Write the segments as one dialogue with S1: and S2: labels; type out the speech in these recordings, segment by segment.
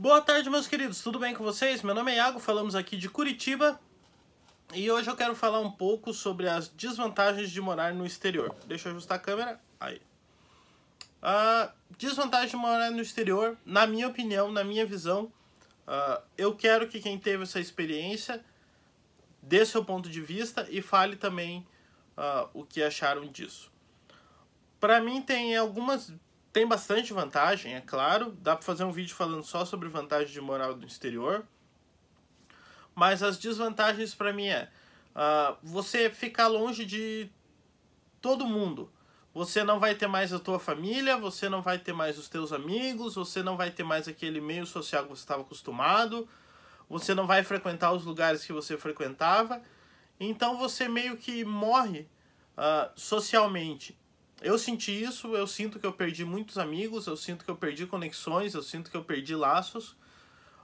S1: Boa tarde, meus queridos, tudo bem com vocês? Meu nome é Iago, falamos aqui de Curitiba e hoje eu quero falar um pouco sobre as desvantagens de morar no exterior. Deixa eu ajustar a câmera. Aí. Uh, desvantagem de morar no exterior, na minha opinião, na minha visão, uh, eu quero que quem teve essa experiência dê seu ponto de vista e fale também uh, o que acharam disso. Para mim, tem algumas tem bastante vantagem, é claro. Dá para fazer um vídeo falando só sobre vantagem de morar no exterior. Mas as desvantagens para mim é uh, você ficar longe de todo mundo. Você não vai ter mais a tua família, você não vai ter mais os teus amigos, você não vai ter mais aquele meio social que você estava acostumado, você não vai frequentar os lugares que você frequentava. Então você meio que morre uh, socialmente eu senti isso, eu sinto que eu perdi muitos amigos, eu sinto que eu perdi conexões, eu sinto que eu perdi laços.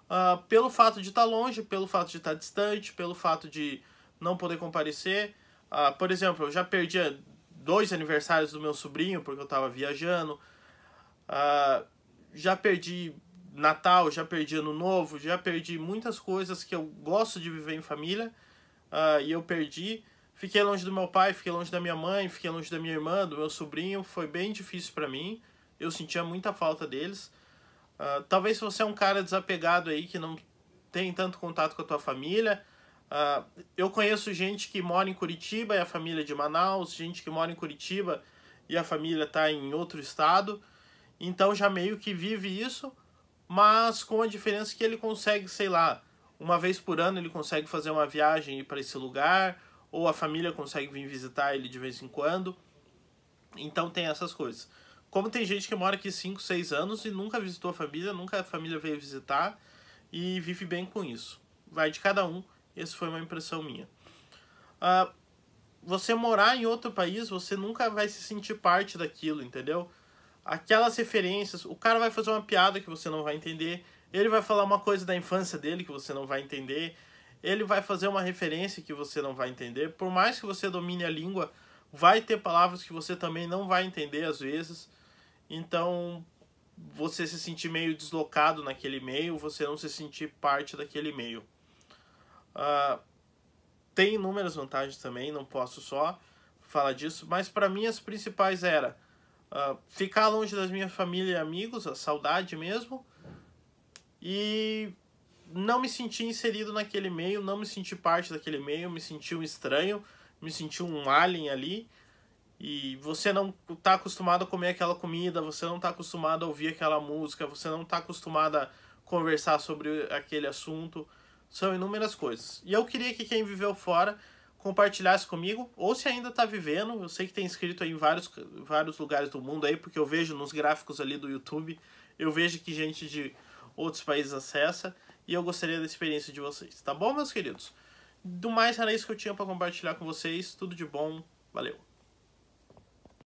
S1: Uh, pelo fato de estar tá longe, pelo fato de estar tá distante, pelo fato de não poder comparecer. Uh, por exemplo, eu já perdi ah, dois aniversários do meu sobrinho porque eu estava viajando. Uh, já perdi Natal, já perdi Ano Novo, já perdi muitas coisas que eu gosto de viver em família e eu perdi. Fiquei longe do meu pai, fiquei longe da minha mãe, fiquei longe da minha irmã, do meu sobrinho. Foi bem difícil para mim. Eu sentia muita falta deles. Uh, talvez se você é um cara desapegado aí que não tem tanto contato com a tua família. Uh, eu conheço gente que mora em Curitiba e a família é de Manaus, gente que mora em Curitiba e a família está em outro estado. Então já meio que vive isso, mas com a diferença que ele consegue, sei lá, uma vez por ano ele consegue fazer uma viagem para esse lugar ou a família consegue vir visitar ele de vez em quando. Então tem essas coisas. Como tem gente que mora aqui 5, 6 anos e nunca visitou a família, nunca a família veio visitar e vive bem com isso. Vai de cada um, essa foi uma impressão minha. Uh, você morar em outro país, você nunca vai se sentir parte daquilo, entendeu? Aquelas referências, o cara vai fazer uma piada que você não vai entender, ele vai falar uma coisa da infância dele que você não vai entender, ele vai fazer uma referência que você não vai entender. Por mais que você domine a língua, vai ter palavras que você também não vai entender às vezes. Então, você se sentir meio deslocado naquele meio, você não se sentir parte daquele meio. Uh, tem inúmeras vantagens também, não posso só falar disso, mas para mim as principais era uh, ficar longe das minhas família e amigos, a saudade mesmo, e não me senti inserido naquele meio, não me senti parte daquele meio, me senti um estranho, me senti um alien ali. E você não está acostumado a comer aquela comida, você não está acostumado a ouvir aquela música, você não está acostumado a conversar sobre aquele assunto. São inúmeras coisas. E eu queria que quem viveu fora compartilhasse comigo, ou se ainda está vivendo, eu sei que tem escrito aí em vários, vários lugares do mundo aí, porque eu vejo nos gráficos ali do YouTube, eu vejo que gente de outros países acessa e eu gostaria da experiência de vocês, tá bom, meus queridos? Do mais era isso que eu tinha para compartilhar com vocês. Tudo de bom. Valeu.